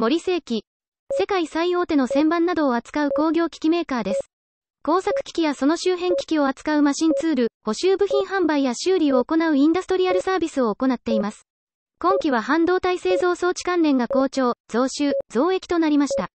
森世紀。世界最大手の旋盤などを扱う工業機器メーカーです。工作機器やその周辺機器を扱うマシンツール、補修部品販売や修理を行うインダストリアルサービスを行っています。今期は半導体製造装置関連が好調、増収、増益となりました。